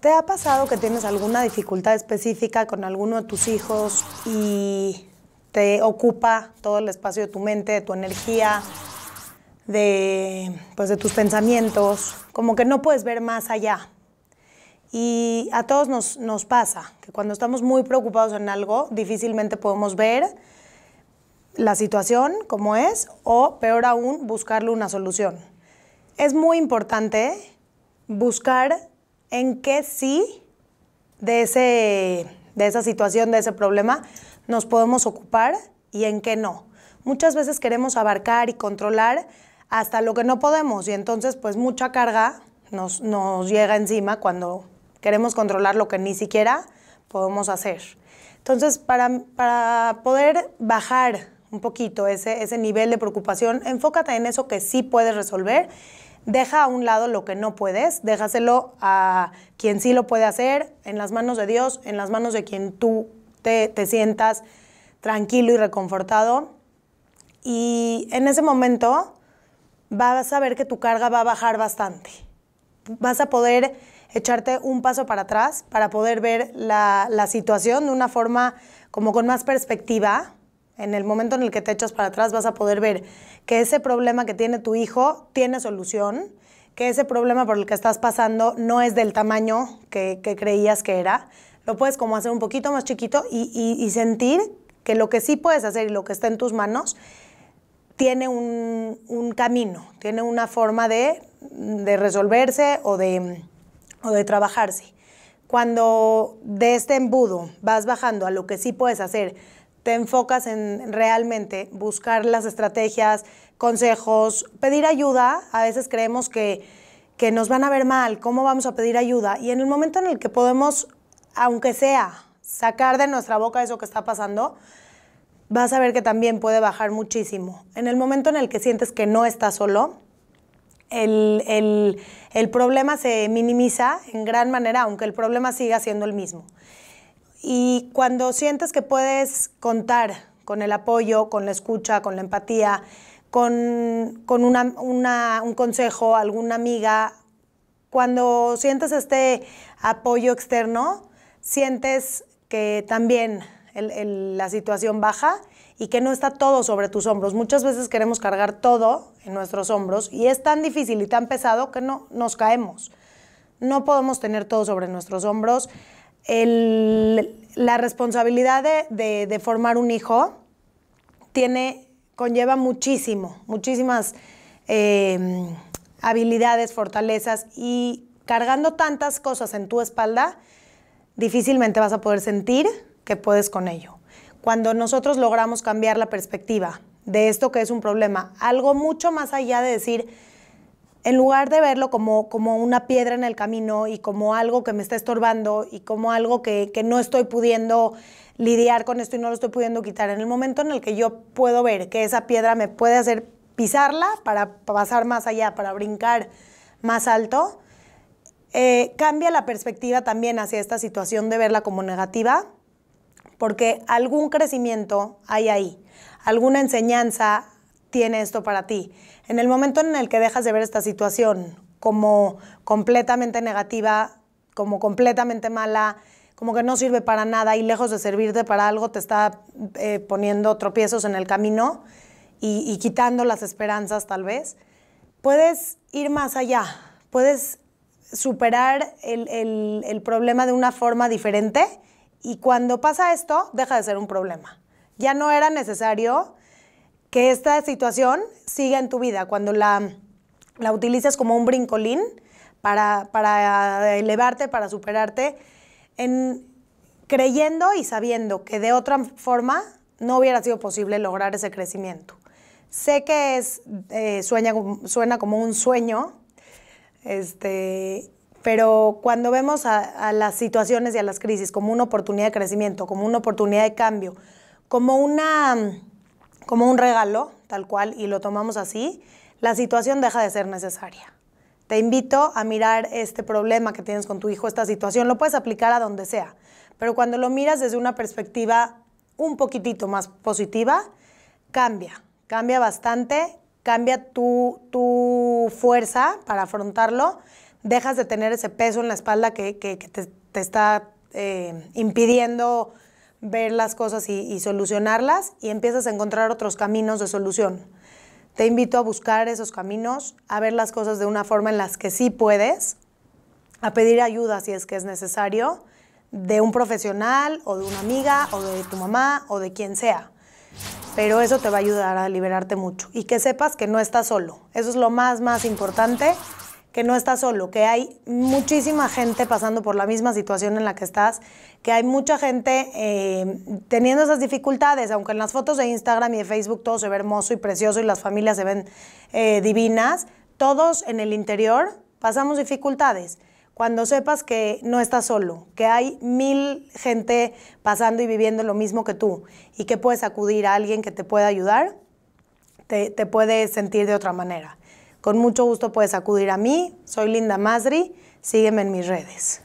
¿Te ha pasado que tienes alguna dificultad específica con alguno de tus hijos y te ocupa todo el espacio de tu mente, de tu energía, de, pues, de tus pensamientos? Como que no puedes ver más allá. Y a todos nos, nos pasa que cuando estamos muy preocupados en algo, difícilmente podemos ver la situación como es o, peor aún, buscarle una solución. Es muy importante buscar en qué sí de, ese, de esa situación, de ese problema, nos podemos ocupar y en qué no. Muchas veces queremos abarcar y controlar hasta lo que no podemos y entonces pues mucha carga nos, llega encima cuando queremos controlar lo que ni siquiera podemos hacer. Entonces, para, para poder bajar un poquito ese, ese nivel de preocupación, enfócate en eso que sí puedes resolver Deja a un lado lo que no puedes, déjaselo a quien sí lo puede hacer, en las manos de Dios, en las manos de quien tú te, sientas tranquilo y reconfortado. Y en ese momento vas a ver que tu carga va a bajar bastante. Vas a poder echarte un paso para atrás para poder ver la situación de una forma como con más perspectiva en el momento en el que te echas para atrás vas a poder ver que ese problema que tiene tu hijo tiene solución, que ese problema por el que estás pasando no es del tamaño que, creías que era. Lo puedes como hacer un poquito más chiquito y, sentir que lo que sí puedes hacer y lo que está en tus manos tiene un, camino, tiene una forma de, resolverse o de, o de trabajarse. Cuando de este embudo vas bajando a lo que sí puedes hacer, te enfocas en realmente buscar las estrategias, consejos, pedir ayuda. A veces creemos que, nos van a ver mal, cómo vamos a pedir ayuda. Y en el momento en el que podemos, aunque sea, sacar de nuestra boca eso que está pasando, vas a ver que también puede bajar muchísimo. En el momento en el que sientes que no estás solo, el, el problema se minimiza en gran manera, aunque el problema siga siendo el mismo. Y cuando sientes que puedes contar con el apoyo, con la escucha, con la empatía, con, un consejo, alguna amiga, cuando sientes este apoyo externo, sientes que también la situación baja y que no está todo sobre tus hombros. Muchas veces queremos cargar todo en nuestros hombros y es tan difícil y tan pesado que no nos caemos. No podemos tener todo sobre nuestros hombros la responsabilidad de, formar un hijo conlleva muchísimo, muchísimas em, habilidades, fortalezas y cargando tantas cosas en tu espalda, difícilmente vas a poder sentir que puedes con ello. Cuando nosotros logramos cambiar la perspectiva de esto que es un problema, algo mucho más allá de decir, en lugar de verlo como, como una piedra en el camino y como algo que me está estorbando y como algo que, no estoy pudiendo lidiar con esto y no lo estoy pudiendo quitar, en el momento en el que yo puedo ver que esa piedra me puede hacer pisarla para pasar más allá, para brincar más alto, eh, cambia la perspectiva también hacia esta situación de verla como negativa, porque algún crecimiento hay ahí, alguna enseñanza, tiene esto para ti. En el momento en el que dejas de ver esta situación como completamente negativa, como completamente mala, como que no sirve para nada y lejos de servirte para algo te está eh, poniendo tropiezos en el camino y, quitando las esperanzas tal vez, puedes ir más allá, puedes superar el, problema de una forma diferente y cuando pasa esto deja de ser un problema. Ya no era necesario que esta situación siga en tu vida, cuando la, la utilizas como un brincolín para, eh, elevarte, para superarte, creyendo y sabiendo que de otra forma no hubiera sido posible lograr ese crecimiento. Sé que es, eh, sueña, suena como un sueño, este, pero cuando vemos a, a, las situaciones y a las crisis como una oportunidad de crecimiento, como una oportunidad de cambio, como una como un regalo, tal cual, y lo tomamos así, la situación deja de ser necesaria. Te invito a mirar este problema que tienes con tu hijo, esta situación, lo puedes aplicar a donde sea, pero cuando lo miras desde una perspectiva un poquitito más positiva, cambia, cambia bastante, cambia tu, fuerza para afrontarlo, dejas de tener ese peso en la espalda que, te, está eh, impidiendo ver las cosas y, solucionarlas y empiezas a encontrar otros caminos de solución. Te invito a buscar esos caminos, a ver las cosas de una forma en las que sí puedes, a pedir ayuda si es que es necesario, de un profesional o de una amiga o de tu mamá o de quien sea. Pero eso te va a ayudar a liberarte mucho y que sepas que no estás solo. Eso es lo más, más importante que no estás solo, que hay muchísima gente pasando por la misma situación en la que estás, que hay mucha gente eh, teniendo esas dificultades, aunque en las fotos de Instagram y de Facebook todo se ve hermoso y precioso y las familias se ven eh, divinas, todos en el interior pasamos dificultades. Cuando sepas que no estás solo, que hay mil gente pasando y viviendo lo mismo que tú y que puedes acudir a alguien que te pueda ayudar, te puedes sentir de otra manera. Con mucho gusto puedes acudir a mí. Soy Linda Masri. Sígueme en mis redes.